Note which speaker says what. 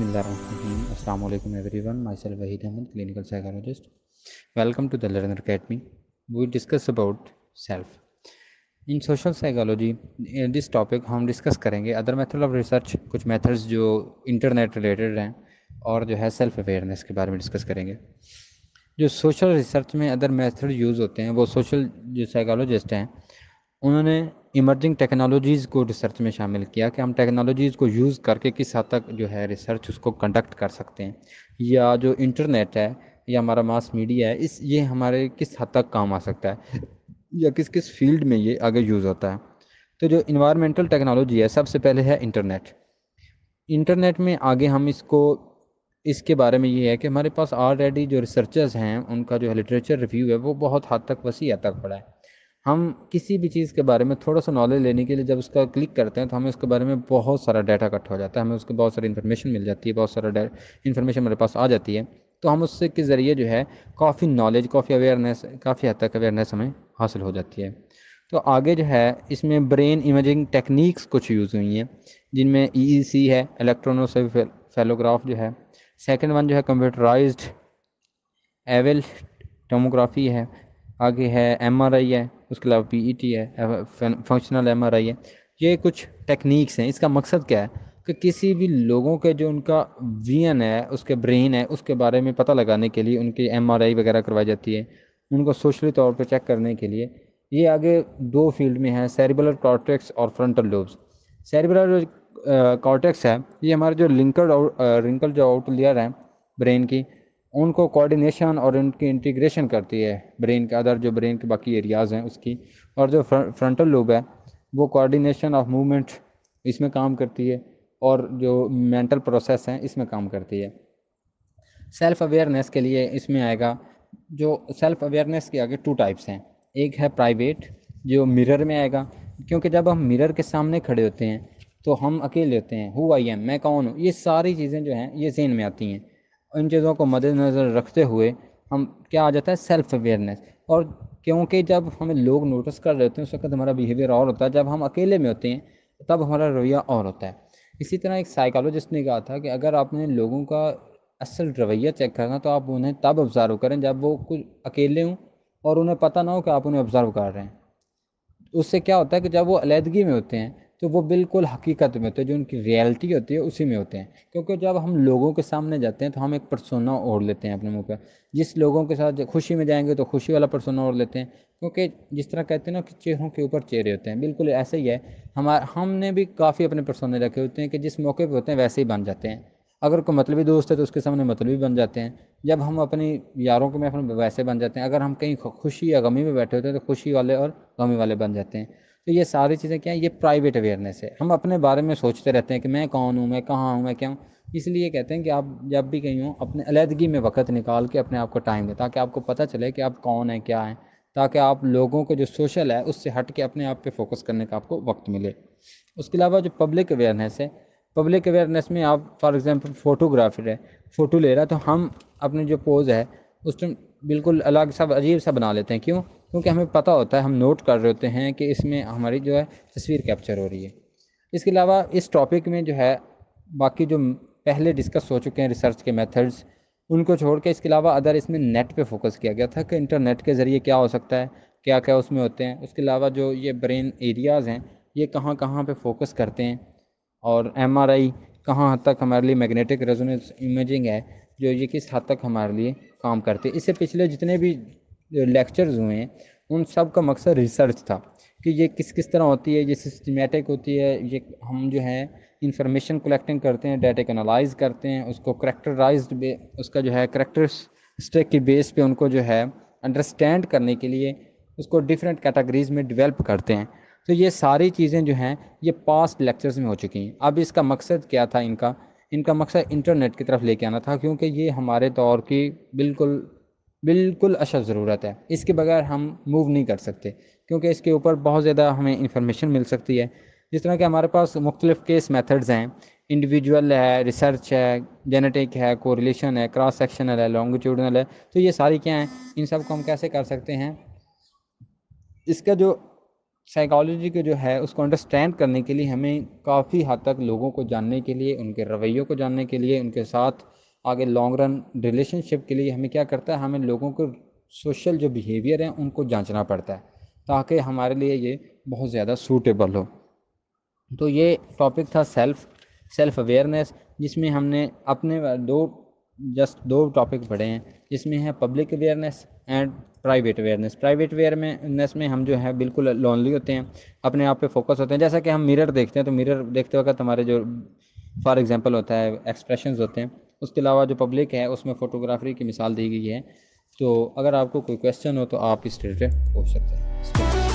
Speaker 1: every everyone myself Waheed Ahmad clinical psychologist welcome to the learner academy we discuss about self in social psychology this topic हम discuss करेंगे other method of research कुछ methods जो internet related हैं और जो है self awareness के बारे में डिस्कस करेंगे जो सोशल रिसर्च में अदर मेथड यूज़ होते हैं वो सोशल जो साइकोलॉजिस्ट हैं उन्होंने इमर्जिंग टेक्नोलॉजीज़ को रिसर्च में शामिल किया कि हम टेक्नोलॉजीज़ को यूज़ करके किस हद तक जो है रिसर्च उसको कंडक्ट कर सकते हैं या जो इंटरनेट है या हमारा मास मीडिया है इस ये हमारे किस हद तक काम आ सकता है या किस किस फील्ड में ये आगे यूज़ होता है तो जो इन्वायरमेंटल टेक्नोलॉजी है सबसे पहले है इंटरनेट इंटरनेट में आगे हम इसको इसके बारे में ये है कि हमारे पास ऑलरेडी जो रिसर्चर्स हैं उनका जो है लिटरेचर रिव्यू है वो बहुत हद तक वसी हद तक पड़ा है हम किसी भी चीज़ के बारे में थोड़ा सा नॉलेज लेने के लिए जब उसका क्लिक करते हैं तो हमें उसके बारे में बहुत सारा डाटा इकट्ठा हो जाता है हमें उसके बहुत सारी इन्फॉर्मेशन मिल जाती है बहुत सारा इन्फॉर्मेशन हमारे पास आ जाती है तो हम उससे के ज़रिए जो है काफ़ी नॉलेज काफ़ी अवेयरनेस काफ़ी हद तक अवेयरनेस हमें हासिल हो जाती है तो आगे जो है इसमें ब्रेन इमेजिंग टेक्निक्स कुछ यूज़ हुई हैं जिनमें ई e e है इलेक्ट्रोनोसेफेलोग्राफ जो है सेकेंड वन जो है कंप्यूटराइज एवल टोमोग्राफी है आगे है एम आर आई है उसके अलावा पी ई टी है फंक्शनल एम आर आई है ये कुछ टेक्निक्स हैं इसका मकसद क्या है कि किसी भी लोगों के जो उनका एन है उसके ब्रेन है उसके बारे में पता लगाने के लिए उनकी एम आर आई वगैरह करवाई जाती है उनको सोशली तौर पर चेक करने के लिए ये आगे दो फील्ड में है सेरिबुलर कॉर्टेक्स और फ्रंटल लोब्स सेरिबुलर कॉर्टेक्स है ये हमारे जो लिंकल रिंकल जो आउट लेयर है ब्रेन की उनको कोऑर्डिनेशन और उनकी इंटीग्रेशन करती है ब्रेन के अदर जो ब्रेन के बाकी एरियाज़ हैं उसकी और जो फ्रंटल लोब है वो कोऑर्डिनेशन ऑफ मूवमेंट इसमें काम करती है और जो मेंटल प्रोसेस हैं इसमें काम करती है सेल्फ अवेयरनेस के लिए इसमें आएगा जो सेल्फ अवेयरनेस के आगे टू टाइप्स हैं एक है प्राइवेट जो मिरर में आएगा क्योंकि जब हम मिरर के सामने खड़े होते हैं तो हम अकेले होते हैं हु आई एम मैं कौन हूँ ये सारी चीज़ें जो हैं ये जेन में आती हैं इन चीज़ों को मद्देनज़र रखते हुए हम क्या आ जाता है सेल्फ अवेयरनेस और क्योंकि जब हमें लोग नोटिस कर रहे होते हैं उस वक्त हमारा बिहेवियर और होता है जब हम अकेले में होते हैं तब हमारा रवैया और होता है इसी तरह एक साइकोलॉजिस्ट ने कहा था कि अगर आपने लोगों का असल रवैया चेक करना तो आप उन्हें तब ऑब्ज़र्व करें जब वो कुछ अकेले हों और उन्हें पता ना हो कि आप उन्हें ऑब्ज़र्व कर रहे हैं उससे क्या होता है कि जब वो अलीहदगी में होते हैं तो वो बिल्कुल हकीकत में होते हैं जो उनकी रियलिटी होती है उसी में होते हैं क्योंकि जब हम लोगों के सामने जाते हैं तो हम एक परसोना ओढ़ लेते हैं अपने मुँह पर जिस लोगों के साथ खुशी में जाएंगे तो खुशी वाला परसोना ओढ़ लेते हैं क्योंकि जिस तरह कहते हैं ना कि चेहरों के ऊपर चेहरे होते हैं बिल्कुल ऐसे ही है हमारा हमने भी काफ़ी अपने परसोने रखे होते हैं कि जिस मौके पर होते हैं वैसे ही बन जाते हैं अगर कोई मतलबी दोस्त है तो उसके सामने मतलबी बन जाते हैं जब हम अपनी यारों के में अपने वैसे बन जाते हैं अगर हम कहीं खुशी या गमी में बैठे होते हैं तो खुशी वाले और गमी वाले बन जाते हैं तो ये सारी चीज़ें क्या है ये प्राइवेट अवेयरनेस है हम अपने बारे में सोचते रहते हैं कि मैं कौन हूँ मैं कहाँ हूँ मैं क्या हूँ इसलिए कहते हैं कि आप जब भी कहीं हों अपने अलहदगी में वक्त निकाल के अपने आप को टाइम दें ताकि आपको पता चले कि आप कौन हैं क्या हैं ताकि आप लोगों को जो सोशल है उससे हट के अपने आप पर फोकस करने का आपको वक्त मिले उसके अलावा जो पब्लिक अवेयरनेस है पब्लिक अवेयरनेस में आप फॉर एग्ज़ाम्पल फ़ोटोग्राफर है फ़ोटो ले रहा है तो हम अपने जो पोज़ है उस टाइम बिल्कुल अलग सा अजीब सा बना लेते हैं क्यों क्योंकि हमें पता होता है हम नोट कर रहे होते हैं कि इसमें हमारी जो है तस्वीर कैप्चर हो रही है इसके अलावा इस टॉपिक में जो है बाकी जो पहले डिस्कस हो चुके हैं रिसर्च के मेथड्स उनको छोड़ के इसके अलावा अदर इसमें नेट पे फोकस किया गया था कि इंटरनेट के ज़रिए क्या हो सकता है क्या क्या उसमें होते हैं उसके अलावा जो ये ब्रेन एरियाज़ हैं ये कहाँ कहाँ पर फोकस करते हैं और एम आर आई कहाँ हद तक हमारे लिए मैग्नेटिक रेजोनेंस इमेजिंग है जो ये किस हद तक हमारे लिए काम करते हैं इससे पिछले जितने भी लेक्चर्स हुए हैं उन सब का मकसद रिसर्च था कि ये किस किस तरह होती है ये सिस्टमेटिक होती है ये हम जो है इंफॉर्मेशन कलेक्टिंग करते हैं डाटा को एनालाइज करते हैं उसको करेक्टराइज उसका जो है करेक्टरिस्टिक के बेस पे उनको जो है अंडरस्टैंड करने के लिए उसको डिफरेंट कैटेगरीज में डेवलप करते हैं तो ये सारी चीज़ें जो हैं ये पास्ट लेक्चर्स में हो चुकी हैं अब इसका मकसद क्या था इनका इनका मकसद इंटरनेट की तरफ लेके आना था क्योंकि ये हमारे दौर की बिल्कुल बिल्कुल अशद ज़रूरत है इसके बगैर हम मूव नहीं कर सकते क्योंकि इसके ऊपर बहुत ज़्यादा हमें इंफॉर्मेशन मिल सकती है जिस तरह के हमारे पास मुख्तलिफ़ केस मेथड्स हैं इंडिविजुअल है रिसर्च है जेनेटिक है कोरिलेशन है क्रॉस सेक्शनल है लॉन्गिट्यूडनल है तो ये सारी क्या हैं इन सब को हम कैसे कर सकते हैं इसका जो साइकोलॉजी को जो है उसको अंडरस्टैंड करने के लिए हमें काफ़ी हद तक लोगों को जानने के लिए उनके रवैयों को जानने के लिए उनके साथ आगे लॉन्ग रन रिलेशनशिप के लिए हमें क्या करता है हमें लोगों को सोशल जो बिहेवियर हैं उनको जांचना पड़ता है ताकि हमारे लिए ये बहुत ज़्यादा सूटेबल हो तो ये टॉपिक था सेल्फ सेल्फ अवेयरनेस जिसमें हमने अपने दो जस्ट दो टॉपिक पढ़े हैं जिसमें है public awareness and private awareness private awareness में हम जो है बिल्कुल लॉन्ली होते हैं अपने आप पे फोकस होते हैं जैसा कि हम मिरर देखते हैं तो मिरर देखते वक्त हमारे जो फॉर एग्जांपल होता है एक्सप्रेशंस होते हैं उसके अलावा जो पब्लिक है उसमें फ़ोटोग्राफी की मिसाल दी गई है तो अगर आपको कोई क्वेश्चन हो तो आप इस रिलेटेड पूछ सकते हैं